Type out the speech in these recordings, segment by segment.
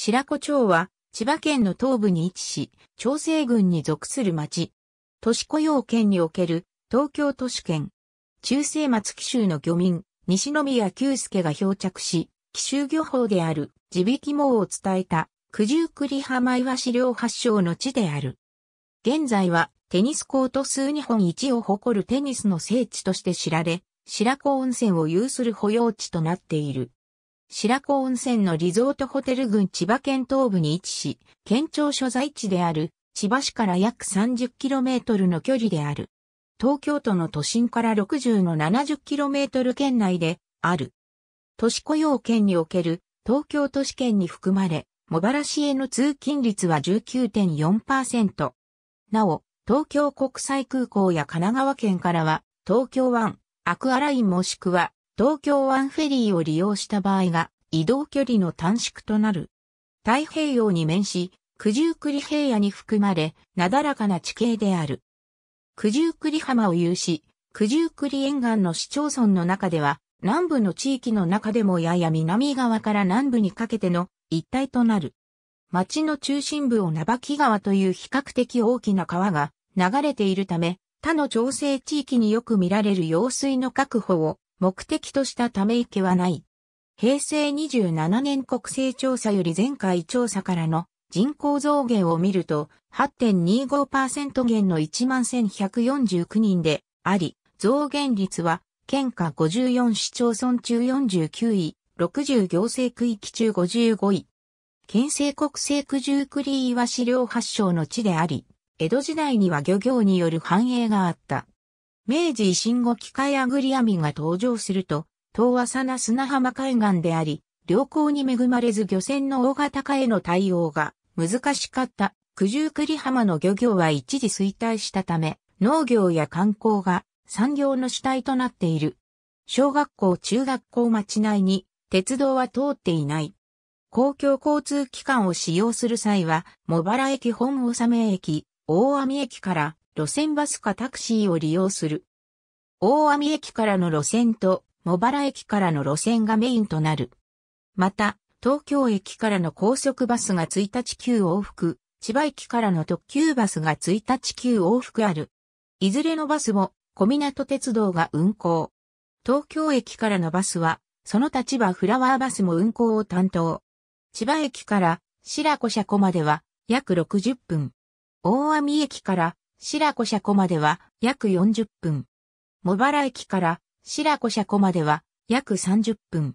白子町は、千葉県の東部に位置し、調整郡に属する町。都市雇用圏における、東京都市圏。中世末紀州の漁民、西宮久助が漂着し、紀州漁法である、地引き網を伝えた、九十九里浜岩資料発祥の地である。現在は、テニスコート数日本一を誇るテニスの聖地として知られ、白子温泉を有する保養地となっている。白子温泉のリゾートホテル群千葉県東部に位置し、県庁所在地である千葉市から約 30km の距離である。東京都の都心から60の 70km 圏内である。都市雇用圏における東京都市圏に含まれ、茂原市への通勤率は19.4%。なお、東京国際空港や神奈川県からは、東京湾、アクアラインもしくは東京湾フェリーを利用した場合が移動距離の短縮となる。太平洋に面し、九十九里平野に含まれ、なだらかな地形である。九十九里浜を有し、九十九里沿岸の市町村の中では、南部の地域の中でもやや南側から南部にかけての一体となる。町の中心部を名木川という比較的大きな川が流れているため、他の調整地域によく見られる用水の確保を目的としたため池はない。平成27年国勢調査より前回調査からの人口増減を見ると8.25%減の11,149人であり、増減率は県下54市町村中49位、60行政区域中55位。県政国政区十九里岩資料発祥の地であり、江戸時代には漁業による繁栄があった。明治維新後機械あぐり網が登場すると、遠浅な砂浜海岸であり、良好に恵まれず漁船の大型化への対応が難しかった九十九里浜の漁業は一時衰退したため、農業や観光が産業の主体となっている。小学校、中学校町内に鉄道は通っていない。公共交通機関を使用する際は、茂原駅本納め駅、大網駅から路線バスかタクシーを利用する。大網駅からの路線と茂原駅からの路線がメインとなる。また、東京駅からの高速バスが1日9往復、千葉駅からの特急バスが1日9往復ある。いずれのバスも小港鉄道が運行。東京駅からのバスは、その立場フラワーバスも運行を担当。千葉駅から白子車庫までは約60分。大網駅から白子車庫までは約40分。茂原駅から白子車庫までは約30分。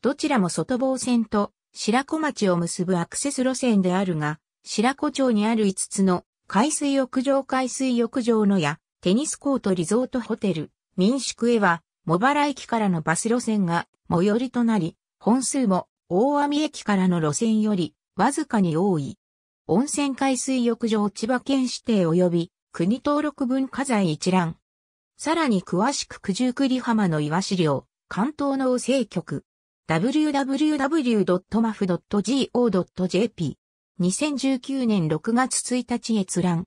どちらも外房線と白子町を結ぶアクセス路線であるが、白子町にある5つの海水浴場海水浴場のやテニスコートリゾートホテル、民宿へは、茂原駅からのバス路線が最寄りとなり、本数も大網駅からの路線よりわずかに多い。温泉海水浴場千葉県指定及び国登録文化財一覧、さらに詳しく九十九里浜のイワシ漁、関東農生局。www.maf.go.jp 2019年6月1日閲覧。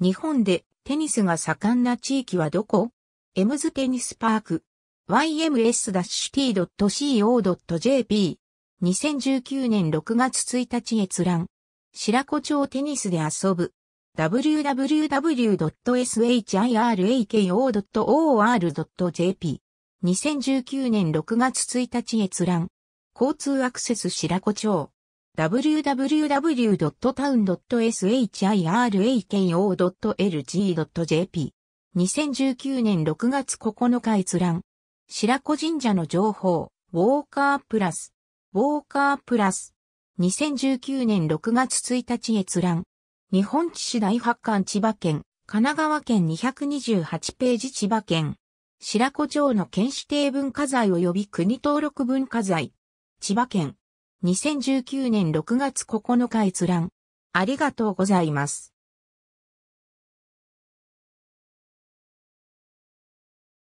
日本でテニスが盛んな地域はどこエムズテニスパーク yms-t.co.jp 2019年6月1日閲覧。白子町テニスで遊ぶ。www.shirako.or.jp。2019年6月1日閲覧。交通アクセス白子町。www.town.shirako.lg.jp。2019年6月9日閲覧。白子神社の情報。ウォーカープラス。ウォーカープラス。2019年6月1日閲覧。日本地主大発刊千葉県、神奈川県228ページ千葉県、白子町の県指定文化財及び国登録文化財、千葉県、2019年6月9日閲覧。ありがとうございます。